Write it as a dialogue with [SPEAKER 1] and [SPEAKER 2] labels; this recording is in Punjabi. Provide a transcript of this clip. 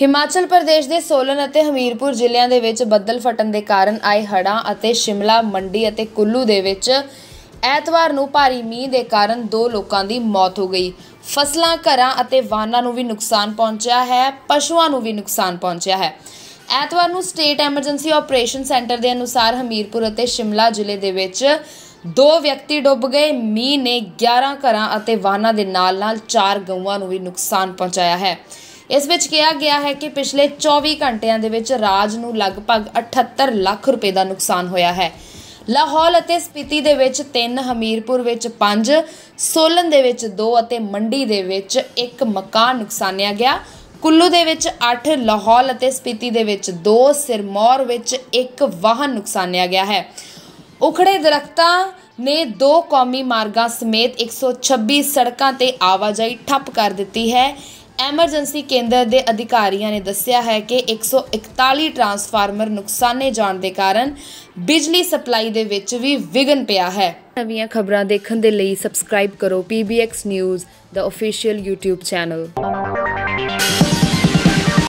[SPEAKER 1] ਹਿਮਾਚਲ ਪ੍ਰਦੇਸ਼ ਦੇ ਸੋਲਨ ਅਤੇ ਹਮੀਰਪੁਰ ਜ਼ਿਲ੍ਹਿਆਂ ਦੇ ਵਿੱਚ ਬੱਦਲ ਫਟਣ ਦੇ ਕਾਰਨ ਆਏ ਹੜ੍ਹਾਂ ਅਤੇ ਸ਼ਿਮਲਾ ਮੰਡੀ ਅਤੇ ਕੁੱਲੂ ਦੇ ਵਿੱਚ ਐਤਵਾਰ ਨੂੰ ਭਾਰੀ ਮੀਂਹ ਦੇ ਕਾਰਨ ਦੋ ਲੋਕਾਂ ਦੀ ਮੌਤ ਹੋ ਗਈ ਫਸਲਾਂ ਘਰਾਂ ਅਤੇ ਵਾਹਨਾਂ ਨੂੰ ਵੀ ਨੁਕਸਾਨ ਪਹੁੰਚਿਆ ਹੈ ਪਸ਼ੂਆਂ ਨੂੰ ਵੀ ਨੁਕਸਾਨ ਪਹੁੰਚਿਆ ਹੈ ਐਤਵਾਰ ਨੂੰ ਸਟੇਟ ਐਮਰਜੈਂਸੀ ਆਪਰੇਸ਼ਨ ਸੈਂਟਰ ਦੇ ਅਨੁਸਾਰ ਹਮੀਰਪੁਰ ਅਤੇ ਸ਼ਿਮਲਾ ਜ਼ਿਲ੍ਹੇ ਦੇ ਵਿੱਚ ਦੋ ਵਿਅਕਤੀ ਡੁੱਬ ਗਏ ਮੀਂਹ ਨੇ 11 ਘਰਾਂ ਅਤੇ ਵਾਹਨਾਂ ਦੇ ਨਾਲ-ਨਾਲ 4 ਗਊਆਂ ਨੂੰ ਵੀ ਨੁਕਸਾਨ ਪਹੁੰਚਾਇਆ ਹੈ ਇਸ ਵਿੱਚ ਕਿਹਾ ਗਿਆ ਹੈ ਕਿ ਪਿਛਲੇ 24 ਘੰਟਿਆਂ ਦੇ ਵਿੱਚ ਰਾਜ ਨੂੰ ਲਗਭਗ 78 ਲੱਖ ਰੁਪਏ ਦਾ ਨੁਕਸਾਨ ਹੋਇਆ ਹੈ ਲਾਹੌਲ ਅਤੇ ਸਪੀਤੀ ਦੇ ਵਿੱਚ 3 ਹਮੀਰਪੁਰ ਵਿੱਚ 5 ਸੋਲਨ ਦੇ ਵਿੱਚ 2 ਅਤੇ ਮੰਡੀ ਦੇ ਵਿੱਚ 1 ਮਕਾਨ ਨੁਕਸਾਨਿਆ ਗਿਆ ਕੁੱਲੂ ਦੇ ਵਿੱਚ 8 ਲਾਹੌਲ ਅਤੇ ਸਪੀਤੀ ਦੇ ਵਿੱਚ 2 ਸਿਰਮੌਰ ਵਿੱਚ 1 ਵਾਹਨ ਨੁਕਸਾਨਿਆ ਗਿਆ ਹੈ ਉਖੜੇ ਦਰਖਤਾਂ ਨੇ ਦੋ ਕੌਮੀ ਮਾਰਗਾਂ ਸਮੇਤ 126 ਸੜਕਾਂ ਤੇ ਆਵਾਜਾਈ ਠੱਪ ਕਰ ਦਿੱਤੀ ਹੈ ਐਮਰਜੈਂਸੀ ਕੇਂਦਰ ਦੇ ਅਧਿਕਾਰੀਆਂ ਨੇ ਦੱਸਿਆ ਹੈ ਕਿ 141 ਟਰਾਂਸਫਾਰਮਰ ਨੁਕਸਾਨੇ ਜਾਣ ਦੇ ਕਾਰਨ ਬਿਜਲੀ ਸਪਲਾਈ ਦੇ ਵਿੱਚ ਵੀ ਵਿਗਨ ਪਿਆ ਹੈ ਨਵੀਆਂ ਖਬਰਾਂ ਦੇਖਣ ਦੇ ਲਈ ਸਬਸਕ੍ਰਾਈਬ ਕਰੋ PBX ਨਿਊਜ਼ ਦਾ ਅਫੀਸ਼ੀਅਲ YouTube ਚੈਨਲ